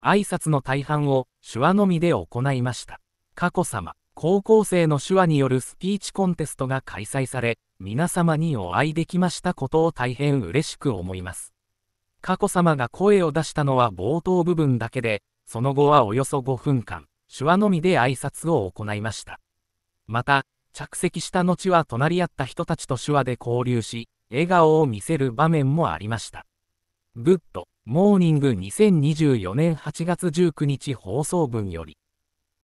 挨拶の大半を手話のみで行いました。佳子さま、高校生の手話によるスピーチコンテストが開催され、皆様にお会いできましたことを大変嬉しく思います。佳子さまが声を出したのは冒頭部分だけで、その後はおよそ5分間、手話のみで挨拶を行いました。また、着席した後は隣り合った人たちと手話で交流し、笑顔を見せる場面もありました。グッド。モーニング2024年8月19日放送分より